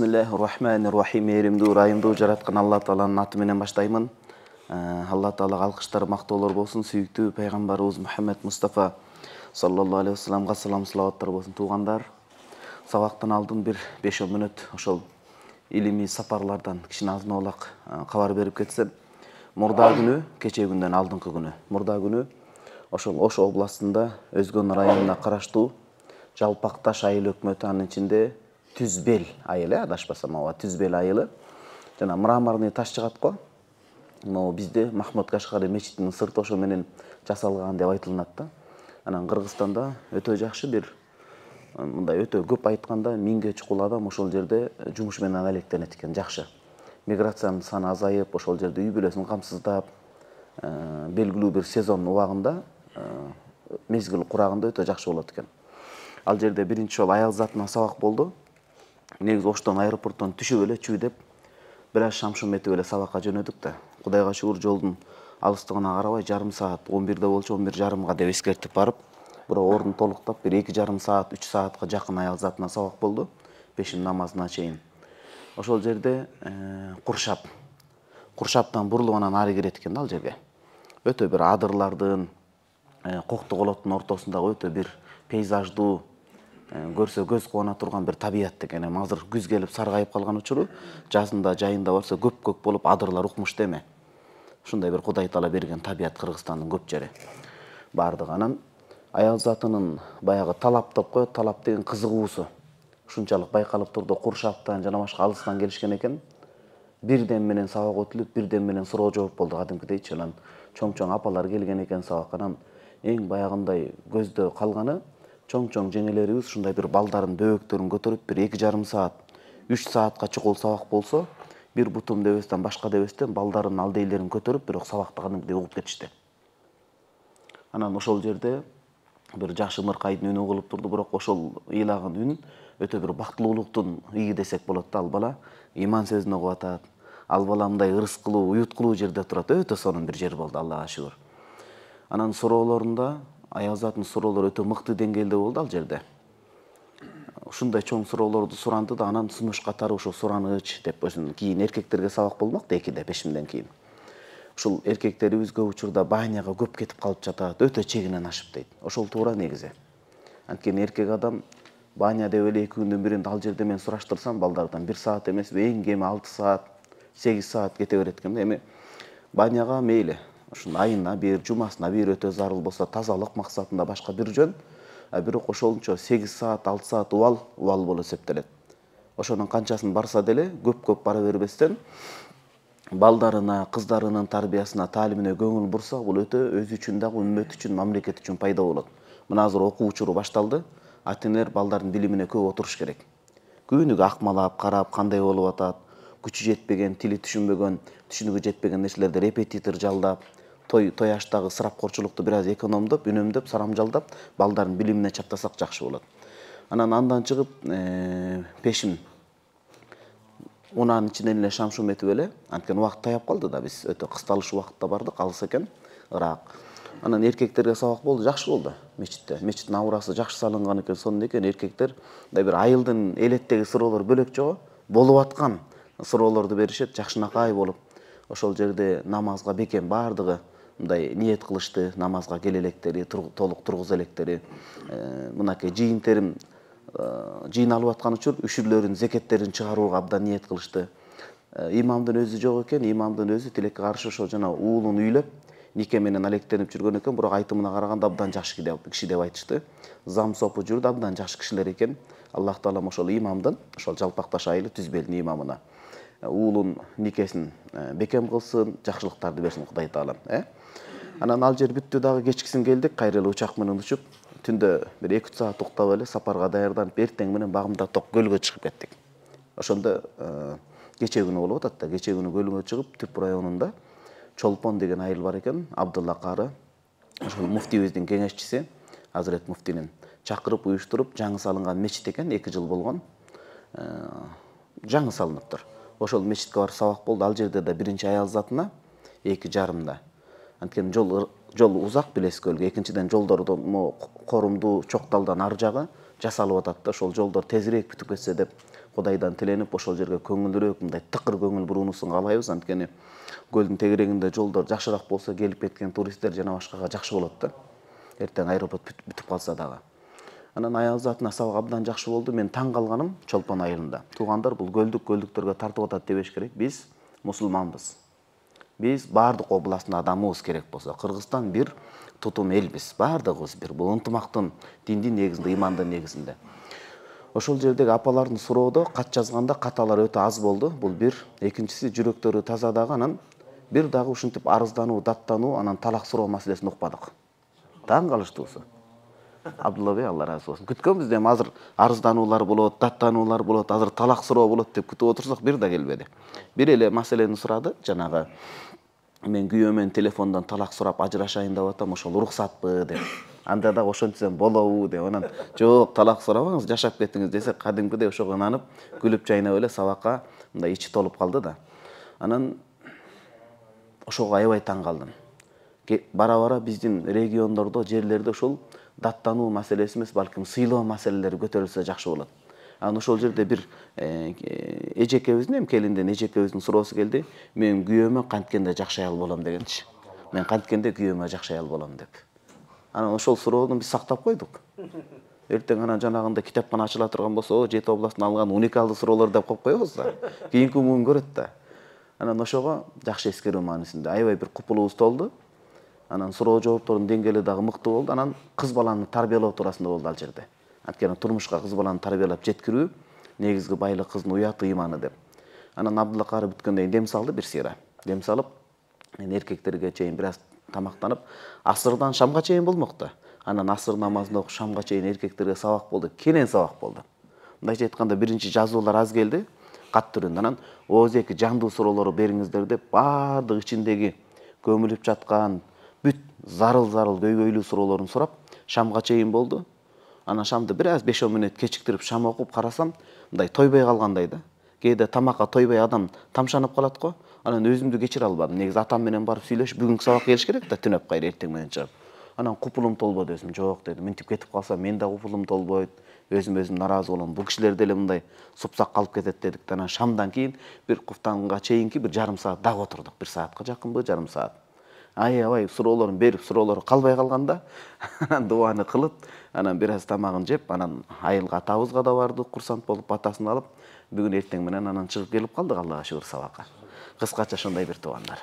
бисмиллахи рахмани рахим мейірімді жаратқан алла аты менен баштаймын алла тағалаға алқыштар мақтаулар болсын Сүйүктүү пайгамбарыбыз Мухаммед мұстафа саллаллаху алейхи вассаламға салам салаваттар болсын туғандар сабақтан алдын бир беш он мүнөт ошол илимий сапарлардан кичине азын аулак кабар берип кетсем мурда күнү кече күндөн алдыңкы күнү мурда күнү ошол ош областында өзгөн районуна караштуу жалпак таш айыл өкмөтү анын ичинде түзбел айылы э адашпасам ооба түзбел айылы жана мраморный таш чыгат го могу бизде махмуд кашкари мечитинин сырты ошо менен жасалган деп айтылынат да анан кыргызстанда өтө жакшы бир мындай өтө көп айтканда миңге чукул адам ошол жерде жумуш менен алектенет экен жакшы миграциянын саны азайып ошол жерде үй бүлөсүн камсыздап белгилүү бир сезон убагында мезгил курагында өтө жакшы болот экен ал жерде биринчи жол аял затына сабак болду негизи оштон аэропорттон түшүп эле чүй деп бир аз шамшум этип эле сабакка жөнөдүк да кудайга шүгүр жолдун алыстыгына карабай жарым саат он бирде болчу он бир жарымга деп эскертип барып бирок ордун толуктап бир эки жарым саат үч саатка жакын аял затына сабак болду пешин намазына чейин ошол жерде э, куршап куршаптан бурулуп анан ары кирет экен да ал жерге өтө бир адырлардын э, кокту колоттун ортосундагы өтө бир пейзаждуу Э, көрсе көз кубана тұрған бір табият деген эми азыр күз келип саргайып калган учуру жазында жайында барса көп көк болып адырлар укмуш деме. эми ушундай бир кудай таала берген табият кыргызстандын көп жери баардыгы анан аял затынын баягы талап деп коет талап деген кызыгуусу ушунчалык байкалып турду куршактан жана башка алыстан келишкен экен бирден менен сабак өтүлүп бирден менен суроо жооп болду кадимкидейчи анан чоң чоң апалар келген экен сабакка анан эң баягындай көздө калганы чоң чоң жеңелерибиз ушундай бир балдарын дөөктөрүн көтөрүп бир эки жарым саат үч саатка чукул сабак болсо бир бутум дебестен башка дебестен балдарын алдейлерин көтөрүп бирок сабакты кадимкидей угуп кетишти анан ошол жерде бир жакшы ымыркайдын үнү угулуп турду бирок ошол ыйлаган үн өтө бир бактылуулуктун ыйы десек болот да ал бала ыйман сөзүн угуп атат ал бала мындай ырыс кылуу уют кылуу жерде турат өтө сонун бир жер болду аллага шүгүр анан суроолорунда аязатын сұраулар өте мықты деңгейде болды ал жерде ушундай чоң суроолорду суранды да анан сунуш катары ушул сураныч деп өзүн кийин эркектерге сабак болмок да экиде бешимден кийин ушул эркектерибиз көп учурда баняга көп кетип калып жатат өтө чегинен ашып дейт ошол туура негизи анткени эркек адам баня деп эле эки күндүн биринде ал жерде мен сураштырсам балдардан бир саат эмес эң кеми алты саат сегиз саат кете берет экен да эми баняга мейли айына бир жумасына бир өтө зарыл болсо тазалык максатында башка бир жөн бирок ошончо сегиз саат алты саат убал убал болуп эсептелет ошонун канчасын барса деле көп көп бара бербестен балдарына кыздарынын тарбиясына таалимине көңүл бурса бул өтө өзү үчүн дагы үммөт үчүн мамлекет үчүн пайда болот мына азыр окуу учуру башталды ата энелер балдардын билимине көп отуруш керек күнүгө акмалап карап кандай болуп атат күчү жетпеген тили түшүнбөгөн түшүнүгү жетпеген нерселерди репетитор жалдап той той аштагы ысырапкорчулукту бир аз экономдоп үнөмдөп сарамжалдап балдардын билимине чаптасак жакшы болот анан андан чыгып э, пешим унаанын ичинен эле шамшум этип эле анткени убакыт таяп калды да биз өтө кысталыш убакытта бардык алыс экен ыраак анан эркектерге сабак болду жакшы болду мечитте мечиттин аурасы жакшы салынган экен сонун экен эркектер мындай бир айылдын элеттеги суроолор бөлөк жок болуп аткан суроолорду беришет жакшынакай болуп ошол жерде намазга бекем баардыгы мындай ниет кылышты намазга келе электери толук тургуза электери э, мынакей жыйынтерин э, жыйналып аткан учур үшүрлөрүн зекеттерин чыгарууга абдан ниет кылышты э, имамдын өзү жок экен имамдын өзү тилекке каршы ошол жана уулун үйлөп нике менен алектенип жүргөн экен бирок айтымына караганда абдан жакшы киши деп айтышты зам сопу жүрдү абдан жакшы кишилер экен аллах таалам ошол имамдын ошол жалпак таш айылы түз белдин имамына уулун никесин э, бекем кылсын жакшылыктарды берсин кудай таалам э анан ал жер бүттү дагы кечкисин келдик кайра эле учак менен учуп түндө бир эки үч саат уктап эле сапарга даярданып эртең менен ток көлгө чыгып кеттик ошондо э, кечээ күнү болуп атат да кечээ күнү көлгө чыгып түп районунда чолпон деген айыл бар экен абдылла кары ошол муфтийибиздин кеңешчиси азырет муфтинин чакырып уюштуруп жаңы салынган мечит экен эки жыл болгон э, жаңы салыныптыр ошол мечитке барып сабак болду ал жерде да биринчи аял затына эки жарымда анткени жол жол узак билесиз көлгө экинчиден жолдордун могу корумдуу чокталдан ары жагы жасалып атат да ошол жолдор тезирээк бүтүп кетсе деп кудайдан тиленип ошол жерге көңүлдүрөөк мындай тыкыр көңүл буруунусун каалайбыз анткени көлдүн тегерегинде жолдор жакшыраак болсо келип кеткен туристтер жана башкага жакшы болот да эртең аэропорт бүтүп калса дагы анан аяз затына салык абдан жакшы болду мен таң калганым чолпон айылында туугандар бул көлдүк көлдүктөргө тартып атат дебеш керек биз мусулманбыз биз баардык областтын адамыбыз керек болсо кыргызстан бир тутум элбиз баардыгыбыз бир бул ынтымактын диндин негизинде имандын негизинде ошол жердеги апалардын суроодо кат жазганда каталар өтө аз болду бул бир экинчиси жүрөктөрү таза дагы анан бир дагы ушинтип арыздануу даттануу анан талак суроо маселесин укпадык таң калыштуусу абдулла бей алла разы болсын күткөнбүз эми азыр арыздануулар болот даттануулар болот азыр талак суроо болот деп күтүп отурсак бир да келбеди бир эле маселени сурады жанагы мен күйөөм менен телефондон талак сурап ажырашайын деп атам ошол уруксатпы деп анда дагы ошентсем болобу деп анан жок талак сурабаңыз жашап кетиңиз десе кадимкидей ошого ынанып күлүп жайнап эле сабакка мындай ичи толуп калды да анан ошого аябай таң калдым бара бара биздин региондордо жерлерде ошол даттануу маселеси эмес балким сыйлоо маселелери көтөрүлсө жакшы болот анан ошол жерде бир эжекебиздин эми келинден эжекебиздин суроосу келди мен күйөөмө канткенде жакшы аял болом дегенчи мен канткенде күйөөмө жакшы аял болом деп анан ошол суроону биз сактап койдук эртең анан жанагындай китепкана ачыла турган болсо жети областтан алган уникалдуу суроолор деп коюп коебуз да кийинки күн көрөт да анан ошого жакшы эскерүү маанисинде аябай бир купулубуз толду анан суроо жооптордун деңгээли дагы мыкты болду анан кыз баланы тарбиялоо туурасында болду ал жерде анткени турмушка кыз баланы тарбиялап жеткирүү негизги байлык кыздын уяты ыйманы деп анан абдулла кары бүткөндөн кийин дем салды бир сыйра дем салып эркектерге чейин бир аз тамактанып асырдан шамга чейин болмок да анан асыр намазын окуп шамга чейин эркектерге сабак болду кенен сабак болду мындайча айтканда биринчи жазуулар аз келди кат түрүндө анан ооз эки жандуу суроолорду бериңиздер деп баардык ичиндеги көмүлүп жаткан бүт зарыл зарыл көйгөйлүү суроолорун сурап шамга чейин болду анан шамды бир аз беш он мүнөт кечиктирип шам окуп карасам мындай тойбой калгандай да кээде тамакка тойбой адам тамшанып калат го анан өзүмдү кечире албадым негизи атам менен барып сүйлөшүп бүгүнкү сабакка келиш керек да түнөп кайра эртең менен чыгып анан купулум толбоду өзүм жок дедим мынтип кетип калсам менин да купулум толбойт өзүм өзүм нааразы болом бул кишилер деле мындай супсак калып кетет дедик да анан шамдан кийин бир куфтанга чейинки бир жарым саат дагы отурдук бир саатка жакынбы жарым саат аябай суроолорун берип суроолору калбай калганда анан дубаны кылып анан бир аз тамагын жеп анан айылға атабызга да бардык курсант болуп батасын алып бүгін эртең менен анан чыгып келип калдык аллага шүгүр сабакка кыскача сондай бир туугандар